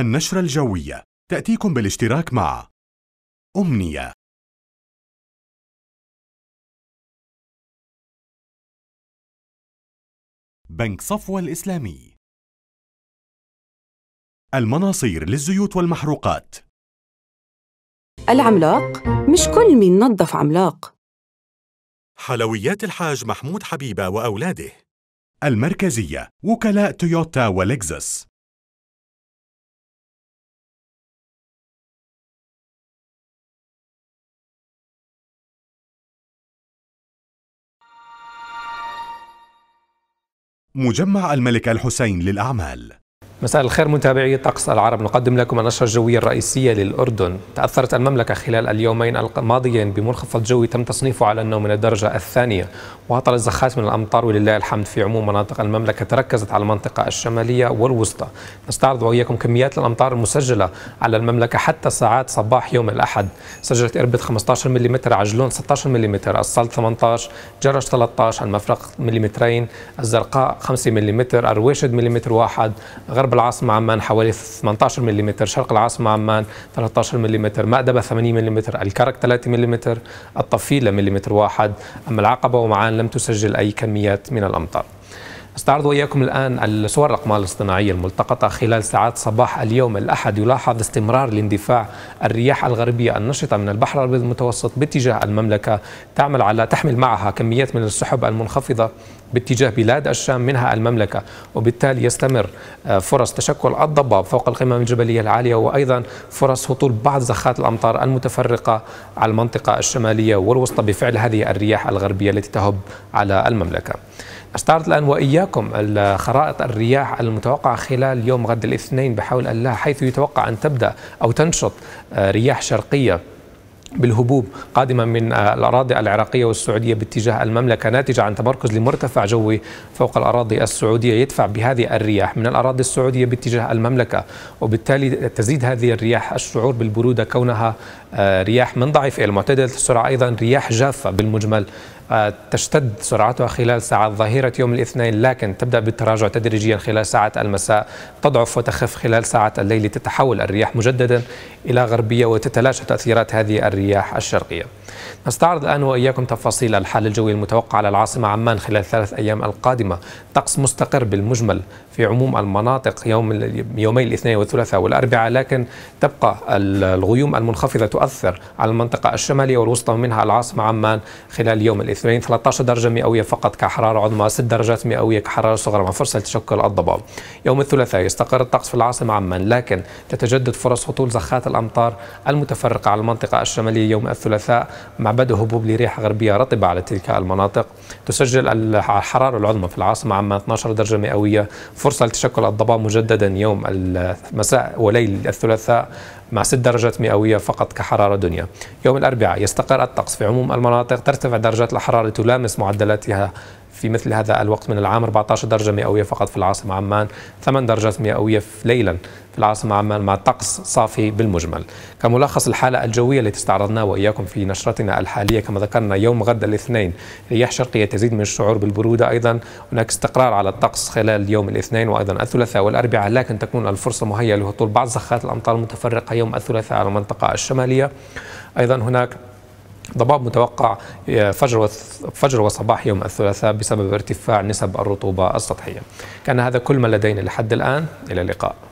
النشرة الجوية تأتيكم بالاشتراك مع أمنية بنك صفوة الإسلامي المناصير للزيوت والمحروقات العملاق مش كل مين نظف عملاق حلويات الحاج محمود حبيبة وأولاده المركزية وكلاء تويوتا ولكزس مجمع الملك الحسين للأعمال مساء الخير متابعي طقس العرب نقدم لكم النشرة الجوية الرئيسية للأردن تأثرت المملكة خلال اليومين الماضيين بمنخفض جوي تم تصنيفه على أنه من الدرجة الثانية وهطل الزخات من الأمطار ولله الحمد في عموم مناطق المملكة تركزت على المنطقة الشمالية والوسطى نستعرض وإياكم كميات الأمطار المسجلة على المملكة حتى ساعات صباح يوم الأحد سجلت إربد 15 ملم عجلون 16 ملم السلط 18 جرش 13 المفرق ملم الزرقاء 5 ملم الرويشد ملم واحد غرب غرب العاصمة عمان حوالي 18 ملم شرق العاصمة عمان 13 ملم مأدبة 8 ملم الكرك 3 ملم الطفيلة ملم واحد أما العقبة ومعان لم تسجل أي كميات من الأمطار استعرض وإياكم الآن الصور الأقمار الاصطناعية الملتقطة خلال ساعات صباح اليوم الأحد يلاحظ استمرار لاندفاع الرياح الغربية النشطة من البحر الأبيض المتوسط باتجاه المملكة تعمل على تحمل معها كميات من السحب المنخفضة باتجاه بلاد الشام منها المملكة وبالتالي يستمر آه، فرص تشكل الضباب فوق القمم الجبلية العالية وأيضا فرص هطول بعض زخات الأمطار المتفرقة على المنطقة الشمالية والوسطى بفعل هذه الرياح الغربية التي تهب على المملكة استعرض الآن وإياكم خرائط الرياح المتوقعة خلال يوم غد الاثنين بحول الله حيث يتوقع أن تبدأ أو تنشط آه، رياح شرقية بالهبوب قادمة من آه، الأراضي العراقية والسعودية باتجاه المملكة ناتجة عن تمركز لمرتفع جوي فوق الأراضي السعودية يدفع بهذه الرياح من الأراضي السعودية باتجاه المملكة وبالتالي تزيد هذه الرياح الشعور بالبرودة كونها آه، رياح من ضعيف المعتدلة السرعة أيضا رياح جافة بالمجمل تشتد سرعتها خلال ساعات ظهيرة يوم الاثنين لكن تبدأ بالتراجع تدريجيا خلال ساعة المساء تضعف وتخف خلال ساعة الليل تتحول الرياح مجددا إلى غربية وتتلاشى تأثيرات هذه الرياح الشرقية نستعرض الآن وإياكم تفاصيل الحال الجوي المتوقع على العاصمة عمان خلال ثلاث أيام القادمة طقس مستقر بالمجمل في عموم المناطق يوم يومي الاثنين والثلاثاء والأربعاء لكن تبقى الغيوم المنخفضة تؤثر على المنطقة الشمالية والوسطى ومنها العاصمة عمان خلال يوم الاثنين 20 13 درجة مئوية فقط كحرارة عظمى 6 درجات مئوية كحرارة صغرى مع فرصة لتشكل الضباب يوم الثلاثاء يستقر الطقس في العاصمة عمان لكن تتجدد فرص هطول زخات الأمطار المتفرقة على المنطقة الشمالية يوم الثلاثاء مع بدء هبوب لريح غربية رطبة على تلك المناطق تسجل الحرارة العظمى في العاصمة عمان 12 درجة مئوية فرصة لتشكل الضباب مجددا يوم المساء وليل الثلاثاء مع 6 درجات مئوية فقط كحرارة دنيا يوم الأربعاء يستقر الطقس في عموم المناطق ترتفع درجات الحرارة تلامس معدلاتها في مثل هذا الوقت من العام 14 درجة مئوية فقط في العاصمة عمان 8 درجات مئوية ليلا في العاصمة عمان مع طقس صافي بالمجمل كملخص الحالة الجوية التي استعرضناها وإياكم في نشرتنا الحالية كما ذكرنا يوم غد الاثنين رياح شرقية تزيد من الشعور بالبرودة أيضا هناك استقرار على الطقس خلال يوم الاثنين وأيضا الثلاثاء والأربعاء لكن تكون الفرصة مهيئة لهطول بعض زخات الأمطار المتفرقة يوم الثلاثاء على المنطقة الشمالية أيضا هناك ضباب متوقع آه، فجر فجر وصباح يوم الثلاثاء بسبب ارتفاع نسب الرطوبة السطحية كان هذا كل ما لدينا لحد الآن إلى اللقاء